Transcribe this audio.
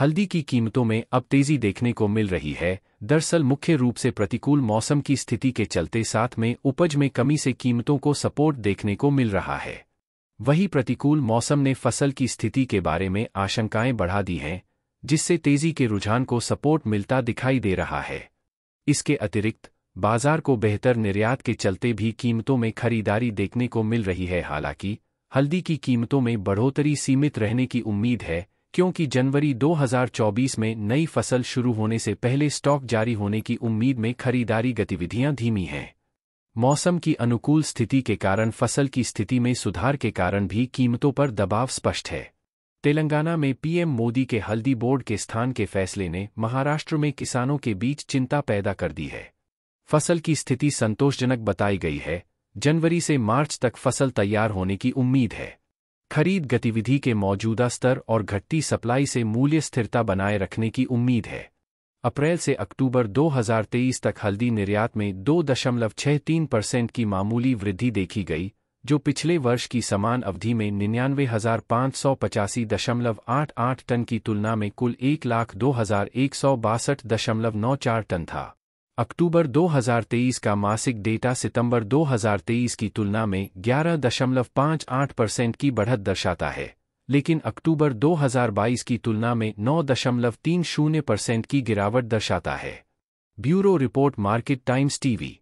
हल्दी की कीमतों में अब तेजी देखने को मिल रही है दरअसल मुख्य रूप से प्रतिकूल मौसम की स्थिति के चलते साथ में उपज में कमी से कीमतों को सपोर्ट देखने को मिल रहा है वही प्रतिकूल मौसम ने फसल की स्थिति के बारे में आशंकाएं बढ़ा दी हैं जिससे तेजी के रुझान को सपोर्ट मिलता दिखाई दे रहा है इसके अतिरिक्त बाजार को बेहतर निर्यात के चलते भी कीमतों में खरीदारी देखने को मिल रही है हालांकि हल्दी की कीमतों में बढ़ोतरी सीमित रहने की उम्मीद है क्योंकि जनवरी 2024 में नई फसल शुरू होने से पहले स्टॉक जारी होने की उम्मीद में खरीदारी गतिविधियां धीमी हैं मौसम की अनुकूल स्थिति के कारण फसल की स्थिति में सुधार के कारण भी कीमतों पर दबाव स्पष्ट है तेलंगाना में पीएम मोदी के हल्दी बोर्ड के स्थान के फैसले ने महाराष्ट्र में किसानों के बीच चिंता पैदा कर दी है फसल की स्थिति संतोषजनक बताई गई है जनवरी से मार्च तक फसल तैयार होने की उम्मीद है खरीद गतिविधि के मौजूदा स्तर और घटती सप्लाई से मूल्य स्थिरता बनाए रखने की उम्मीद है अप्रैल से अक्टूबर 2023 तक हल्दी निर्यात में दो दशमलव छह तीन परसेंट की मामूली वृद्धि देखी गई जो पिछले वर्ष की समान अवधि में निन्यानवे हजार पाँच सौ पचासी दशमलव आठ आठ टन की तुलना में कुल एक लाख दो हजार एक सौ बासठ दशमलव नौ चार टन था अक्टूबर 2023 का मासिक डेटा सितंबर 2023 की तुलना में 11.58 परसेंट की बढ़त दर्शाता है लेकिन अक्टूबर 2022 की तुलना में 9.30 परसेंट की गिरावट दर्शाता है bureau report market times TV